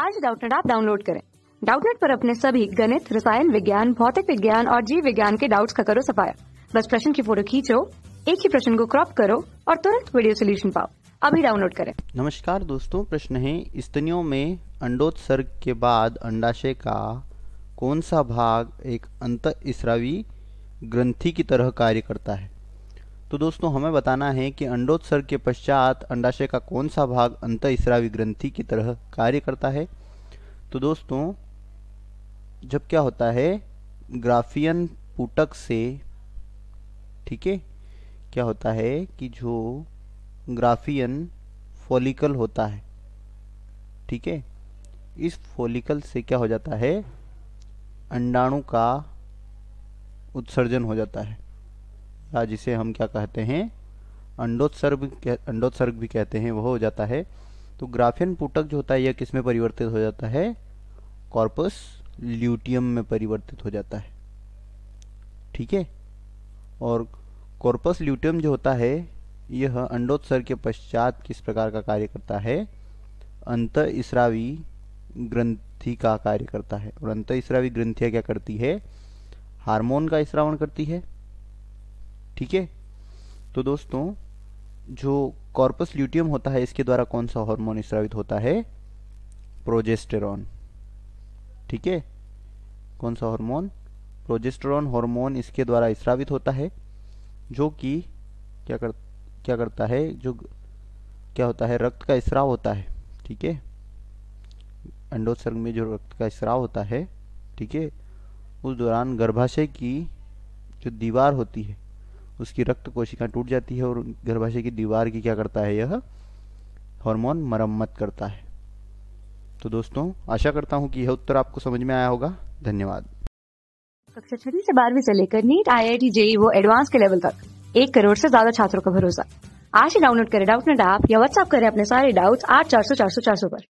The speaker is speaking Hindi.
आज डाउटनेट आप डाउनलोड करें डाउटनेट पर अपने सभी गणित रसायन विज्ञान भौतिक विज्ञान और जीव विज्ञान के डाउट्स का करो सफाया बस प्रश्न की फोटो खींचो एक ही प्रश्न को क्रॉप करो और तुरंत वीडियो सोल्यूशन पाओ अभी डाउनलोड करें नमस्कार दोस्तों प्रश्न है स्तनियों में अंडोत्सर्ग के बाद अंडाशय का कौन सा भाग एक अंत ग्रंथि की तरह कार्य करता है तो दोस्तों हमें बताना है कि अंडोत्सर्ग के पश्चात अंडाशय का कौन सा भाग अंत इसरावी ग्रंथि की तरह कार्य करता है तो दोस्तों जब क्या होता है ग्राफियन पुटक से ठीक है क्या होता है कि जो ग्राफियन फॉलिकल होता है ठीक है इस फॉलिकल से क्या हो जाता है अंडाणु का उत्सर्जन हो जाता है जिसे हम क्या कहते हैं अंडोत्सर्ग अंडोत्सर्ग भी कहते हैं वह हो जाता है तो ग्राफियन पुटक जो होता है यह किसमें परिवर्तित हो जाता है कॉर्पस ल्यूटियम में परिवर्तित हो जाता है ठीक है और कॉर्पस ल्यूटियम जो होता है यह अंडोत्सर्ग के पश्चात किस प्रकार का कार्य करता है अंत इसरावी ग्रंथि का कार्य करता है और अंत इसरावी ग्रंथियाँ क्या करती है हार्मोन का इसरावण करती है ठीक है तो दोस्तों जो कॉर्पस ल्यूटियम होता है इसके द्वारा कौन सा हार्मोन स्रावित होता है प्रोजेस्टेरॉन ठीक है कौन सा हार्मोन प्रोजेस्टेरॉन हार्मोन इसके द्वारा स्रावित होता है जो कि क्या कर क्या करता है जो क्या होता है रक्त का स्राव होता है ठीक है अंडोत्सर्ग में जो रक्त का स्राव होता है ठीक है उस दौरान गर्भाशय की जो दीवार होती है उसकी रक्त कोशिका टूट जाती है और गर्भाशय की दीवार की क्या करता है यह हार्मोन मरम्मत करता है तो दोस्तों आशा करता हूँ कि यह उत्तर आपको समझ में आया होगा धन्यवाद कक्षा छठी से बारहवीं से लेकर NEET I I T JEE वो एडवांस के लेवल तक एक करोड़ से ज्यादा छात्रों का भरोसा आज ही डाउनलोड करें डाउट नेट ऐप या व्हाट्सएप करें अपने सारे डाउट्स आठ चार सौ चार सौ चार सौ पर